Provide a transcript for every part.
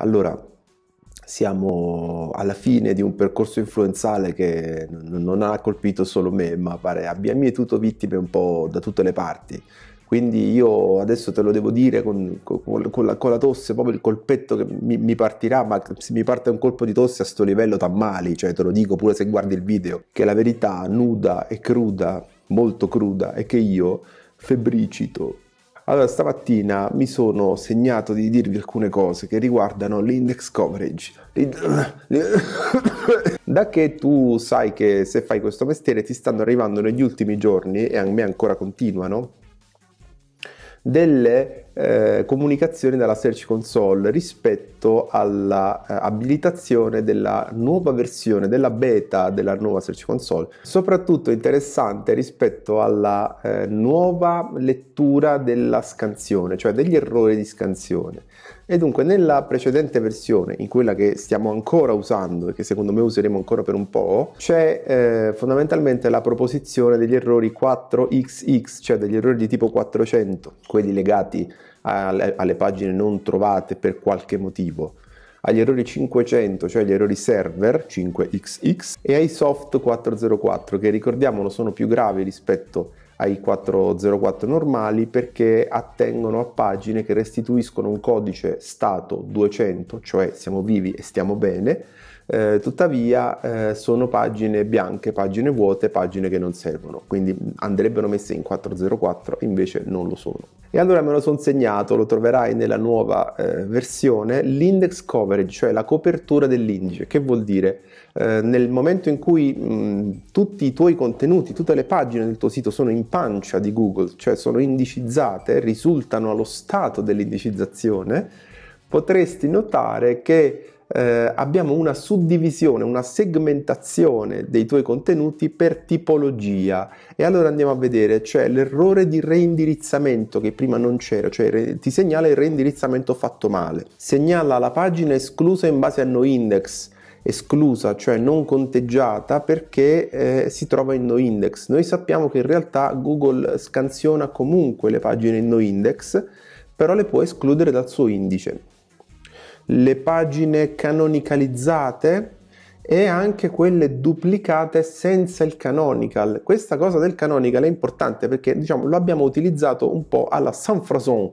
Allora, siamo alla fine di un percorso influenzale che non ha colpito solo me, ma pare abbia mietuto vittime un po' da tutte le parti. Quindi io adesso te lo devo dire con, con, con, la, con la, tosse, proprio il colpetto che mi, mi, partirà, ma se mi parte un colpo di tosse a sto livello t'ammali, cioè te lo dico pure se guardi il video, che la verità nuda e cruda, molto cruda, è che io febbricito allora, stamattina mi sono segnato di dirvi alcune cose che riguardano l'index coverage. Da che tu sai che se fai questo mestiere ti stanno arrivando negli ultimi giorni, e a me ancora continuano, delle eh, comunicazioni dalla Search Console rispetto all'abilitazione eh, della nuova versione, della beta della nuova Search Console. Soprattutto interessante rispetto alla eh, nuova lettura della scansione, cioè degli errori di scansione. E dunque nella precedente versione, in quella che stiamo ancora usando e che secondo me useremo ancora per un po', c'è eh, fondamentalmente la proposizione degli errori 4XX, cioè degli errori di tipo 400, quelli legati alle, alle pagine non trovate per qualche motivo agli errori 500, cioè agli errori server 5xx, e ai soft 404, che ricordiamolo sono più gravi rispetto ai 404 normali perché attengono a pagine che restituiscono un codice stato 200, cioè siamo vivi e stiamo bene, eh, tuttavia eh, sono pagine bianche, pagine vuote, pagine che non servono, quindi andrebbero messe in 404, invece non lo sono. E allora me lo sono segnato, lo troverai nella nuova eh, versione, l'index coverage, cioè la copertura dell'indice, che vuol dire eh, nel momento in cui mh, tutti i tuoi contenuti, tutte le pagine del tuo sito sono in pancia di Google, cioè sono indicizzate, risultano allo stato dell'indicizzazione, potresti notare che eh, abbiamo una suddivisione, una segmentazione dei tuoi contenuti per tipologia. E allora andiamo a vedere, cioè l'errore di reindirizzamento che prima non c'era, cioè re- ti segnala il reindirizzamento fatto male. Segnala la pagina esclusa in base a no index esclusa, cioè non conteggiata, perché eh, si trova in no index. Noi sappiamo che in realtà Google scansiona comunque le pagine in no index, però le può escludere dal suo indice le pagine canonicalizzate e anche quelle duplicate senza il canonical. Questa cosa del canonical è importante perché diciamo, lo abbiamo utilizzato un po' alla San Frason.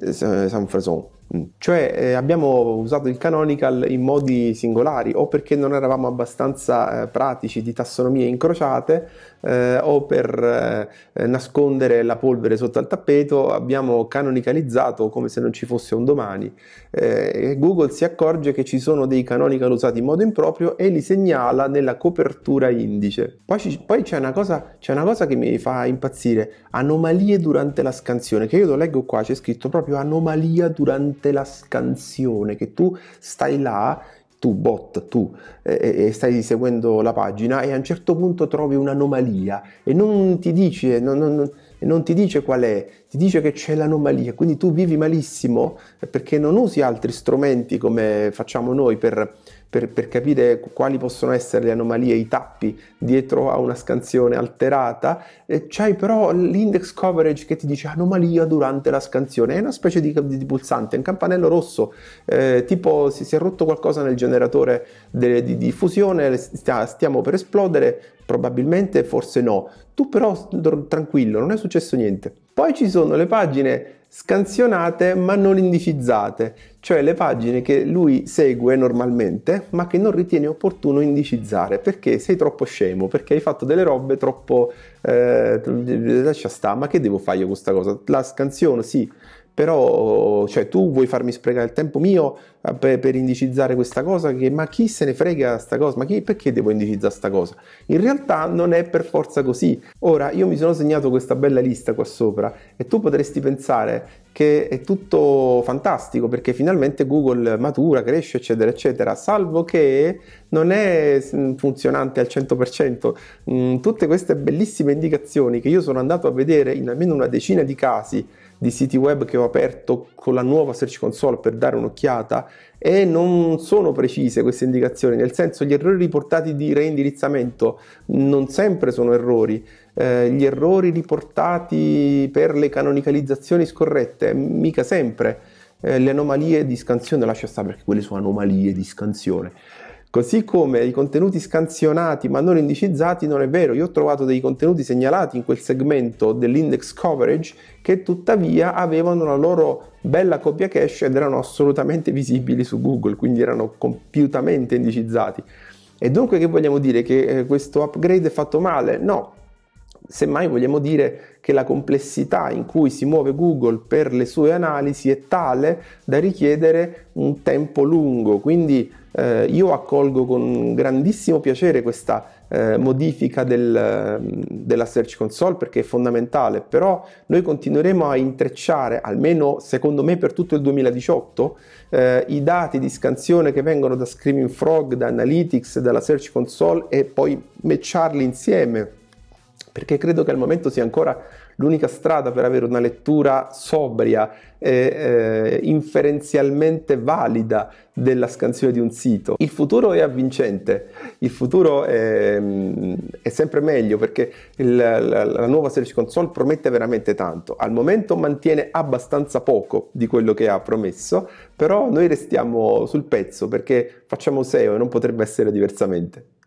Eh, San Frason Mm. Cioè eh, abbiamo usato il canonical in modi singolari o perché non eravamo abbastanza eh, pratici di tassonomie incrociate eh, o per eh, nascondere la polvere sotto al tappeto abbiamo canonicalizzato come se non ci fosse un domani. Eh, Google si accorge che ci sono dei canonical usati in modo improprio e li segnala nella copertura indice. Poi, ci, poi c'è, una cosa, c'è una cosa che mi fa impazzire, anomalie durante la scansione, che io lo leggo qua, c'è scritto proprio anomalia durante veramente la scansione che tu stai là tu bot, tu eh, stai seguendo la pagina e a un certo punto trovi un'anomalia e non ti dice, non, non, non ti dice qual è, ti dice che c'è l'anomalia, quindi tu vivi malissimo perché non usi altri strumenti come facciamo noi per per, per, capire quali possono essere le anomalie, i tappi dietro a una scansione alterata, eh, c'hai però l'index coverage che ti dice anomalia durante la scansione, è una specie di, di pulsante, un campanello rosso, eh, tipo si, si, è rotto qualcosa nel generatore de, di, diffusione, stia, stiamo per esplodere, probabilmente, forse no, tu però tranquillo, non è successo niente. Poi ci sono le pagine scansionate ma non indicizzate, cioè le pagine che lui segue normalmente ma che non ritiene opportuno indicizzare perché sei troppo scemo, perché hai fatto delle robe troppo... Eh, eh lascia sta, ma che devo fare io con questa cosa? La scansiono, sì, però cioè, tu vuoi farmi sprecare il tempo mio eh, per, per, indicizzare questa cosa, che, ma chi se ne frega sta cosa, ma chi, perché devo indicizzare questa cosa? In realtà non è per forza così. Ora, io mi sono segnato questa bella lista qua sopra e tu potresti pensare che è tutto fantastico perché finalmente Google matura, cresce, eccetera, eccetera, salvo che non è mm, funzionante al 100%. Mm, tutte queste bellissime indicazioni che io sono andato a vedere in almeno una decina di casi di siti web che ho aperto con la nuova Search Console per dare un'occhiata e non sono precise queste indicazioni, nel senso gli errori riportati di reindirizzamento non sempre sono errori, eh, gli errori riportati per le canonicalizzazioni scorrette mica sempre, eh, le anomalie di scansione lascia stare perché quelle sono anomalie di scansione. Così come i contenuti scansionati ma non indicizzati non è vero, io ho trovato dei contenuti segnalati in quel segmento dell'index coverage che tuttavia avevano la loro bella copia cache ed erano assolutamente visibili su Google, quindi erano compiutamente indicizzati. E dunque che vogliamo dire? Che eh, questo upgrade è fatto male? No, semmai vogliamo dire che la complessità in cui si muove Google per le sue analisi è tale da richiedere un tempo lungo, quindi eh, io accolgo con grandissimo piacere questa eh, modifica del, ehm, della Search Console perché è fondamentale, però noi continueremo a intrecciare, almeno secondo me per tutto il 2018, eh, i dati di scansione che vengono da Screaming Frog, da Analytics, dalla Search Console e poi matcharli insieme perché credo che al momento sia ancora L'unica strada per avere una lettura sobria e eh, inferenzialmente valida della scansione di un sito. Il futuro è avvincente, il futuro è, mm, è sempre meglio perché il, la, la, nuova Search Console promette veramente tanto. Al momento mantiene abbastanza poco di quello che ha promesso, però noi restiamo sul pezzo perché facciamo SEO e non potrebbe essere diversamente.